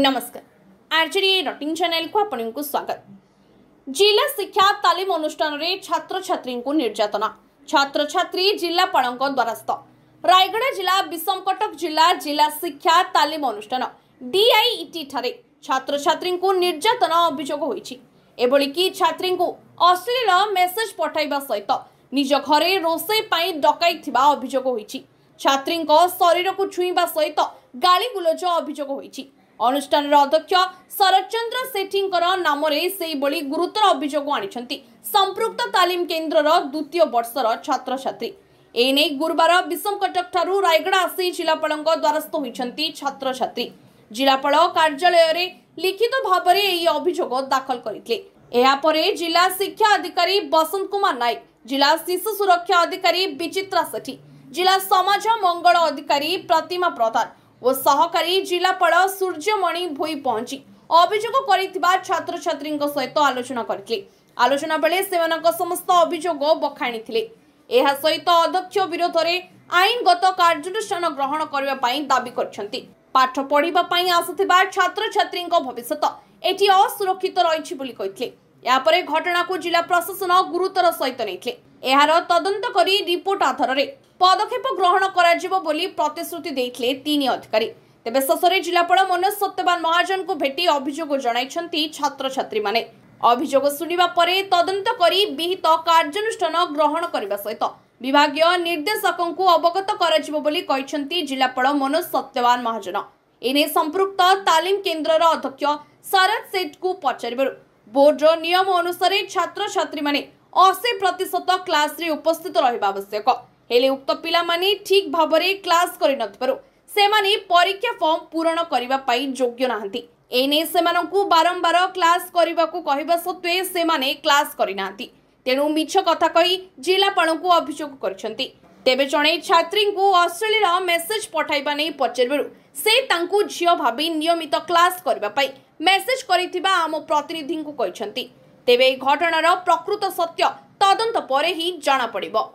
ନମସ୍କାର ଆର୍ଜେଡି ରଟିଂ ଚ୍ୟାନେଲକୁ ଆପଣଙ୍କୁ ସ୍ୱାଗତ ଜିଲ୍ଲା ଶିକ୍ଷା ତାଲିମ ଅନୁଷ୍ଠାନରେ ଛାତ୍ରଛାତ୍ରୀଙ୍କୁ ନିର୍ଯାତନା ଛାତ୍ରଛାତ୍ରୀ ଜିଲ୍ଲାପାଳଙ୍କ ଦ୍ୱାରସ୍ଥ ରାୟଗଡ଼ା ଜିଲ୍ଲା ବିଷମକଟକ ଜିଲ୍ଲା ଜିଲ୍ଲା ଶିକ୍ଷା ତାଲିମ ଅନୁଷ୍ଠାନ ଡିଆଇଇଟିଠାରେ ଛାତ୍ରଛାତ୍ରୀଙ୍କୁ ନିର୍ଯାତନା ଅଭିଯୋଗ ହୋଇଛି ଏଭଳିକି ଛାତ୍ରୀଙ୍କୁ ଅଶ୍ଳୀଳ ମେସେଜ୍ ପଠାଇବା ସହିତ ନିଜ ଘରେ ରୋଷେଇ ପାଇଁ ଡକାଇଥିବା ଅଭିଯୋଗ ହୋଇଛି ଛାତ୍ରୀଙ୍କ ଶରୀରକୁ ଛୁଇଁବା ସହିତ ଗାଳିଗୁଲଜ ଅଭିଯୋଗ ହୋଇଛି अनुष्ठान अध्यक्ष शरतचंद्र सेठी नाम से गुरुतर अभोग आपृक्त तालीम केन्द्र द्वितीय बर्षर छात्र छात्री एने गुरुवार विषमकटक रायगढ़ आसी जिलापा द्वारस्थ होती छात्र छात्री जिलापा कार्यालय लिखित भाव अभोग दाखल करते जिला शिक्षा अधिकारी बसंत कुमार नायक जिला शिशु सुरक्षा अधिकारी विचित्रा सेठी जिला समाज मंगल अधिकारी प्रतिमा प्रधान ଓ ସହକାରୀ ଜିଲ୍ଲାପାଳ ସୂର୍ଯ୍ୟମଣି ଭୋଇ ପହଞ୍ଚି ଅଭିଯୋଗ କରିଥିବା ଛାତ୍ରଛାତ୍ରୀଙ୍କ ସହିତ ଆଲୋଚନା କରିଥିଲେ ଆଲୋଚନା ବେଳେ ସେମାନଙ୍କ ସମସ୍ତ ଅଭିଯୋଗ ବଖାଣିଥିଲେ ଏହା ସହିତ ଅଧ୍ୟକ୍ଷ ବିରୋଧରେ ଆଇନଗତ କାର୍ଯ୍ୟାନୁଷ୍ଠାନ ଗ୍ରହଣ କରିବା ପାଇଁ ଦାବି କରିଛନ୍ତି ପାଠ ପଢ଼ିବା ପାଇଁ ଆସୁଥିବା ଛାତ୍ରଛାତ୍ରୀଙ୍କ ଭବିଷ୍ୟତ ଏଠି ଅସୁରକ୍ଷିତ ରହିଛି ବୋଲି କହିଥିଲେ ଏହାପରେ ଘଟଣାକୁ ଜିଲ୍ଲା ପ୍ରଶାସନ ଗୁରୁତର ସହିତ ନେଇଥିଲେ ଏହାର ତଦନ୍ତ କରି ରିପୋର୍ଟ ଆଧାରରେ ପଦକ୍ଷେପ ଗ୍ରହଣ କରାଯିବ ବୋଲି ପ୍ରତିଶ୍ରୁତି ଦେଇଥିଲେ ତିନି ଅଧିକାରୀ ତେବେ ଶେଷରେ ଜିଲ୍ଲାପାଳ ମନୋଜ ସତ୍ୟବାନ ମହାଜନଙ୍କୁ ଭେଟି ଅଭିଯୋଗ ଜଣାଇଛନ୍ତି ଛାତ୍ରଛାତ୍ରୀମାନେ ଅଭିଯୋଗ ଶୁଣିବା ପରେ ତଦନ୍ତ କରି ବିହିତ କାର୍ଯ୍ୟାନୁଷ୍ଠାନ ଗ୍ରହଣ କରିବା ସହିତ ବିଭାଗୀୟ ନିର୍ଦ୍ଦେଶକଙ୍କୁ ଅବଗତ କରାଯିବ ବୋଲି କହିଛନ୍ତି ଜିଲ୍ଲାପାଳ ମନୋଜ ସତ୍ୟବାନ ମହାଜନ ଏନେଇ ସମ୍ପୃକ୍ତ ତାଲିମ କେନ୍ଦ୍ରର ଅଧ୍ୟକ୍ଷ ଶରଦ ସେଠଙ୍କୁ ପଚାରିବାରୁ ବୋର୍ଡର ନିୟମ ଅନୁସାରେ ଛାତ୍ରଛାତ୍ରୀମାନେ ଅଶୀ ପ୍ରତିଶତ କ୍ଲାସରେ ଉପସ୍ଥିତ ରହିବା ଆବଶ୍ୟକ ହେଲେ ଉକ୍ତ ପିଲାମାନେ ଠିକ୍ ଭାବରେ କ୍ଲାସ କରିନଥିବାରୁ ସେମାନେ ପରୀକ୍ଷା ଫର୍ମ ପୂରଣ କରିବା ପାଇଁ ଯୋଗ୍ୟ ନାହାନ୍ତି ଏନେଇ ସେମାନଙ୍କୁ ବାରମ୍ବାର କ୍ଲାସ କରିବାକୁ କହିବା ସତ୍ତ୍ୱେ ସେମାନେ କ୍ଲାସ କରିନାହାନ୍ତି ତେଣୁ ମିଛ କଥା କହି ଜିଲ୍ଲାପାଳଙ୍କୁ ଅଭିଯୋଗ କରିଛନ୍ତି ତେବେ ଜଣେ ଛାତ୍ରୀଙ୍କୁ ଅଶ୍ଳୀଳ ମେସେଜ ପଠାଇବା ନେଇ ପଚାରିବାରୁ ସେ ତାଙ୍କୁ ଝିଅ ଭାବି ନିୟମିତ କ୍ଲାସ୍ କରିବା ପାଇଁ ମେସେଜ୍ କରିଥିବା ଆମ ପ୍ରତିନିଧିଙ୍କୁ କହିଛନ୍ତି ତେବେ ଏହି ଘଟଣାର ପ୍ରକୃତ ସତ୍ୟ ତଦନ୍ତ ପରେ ହିଁ ଜଣାପଡ଼ିବ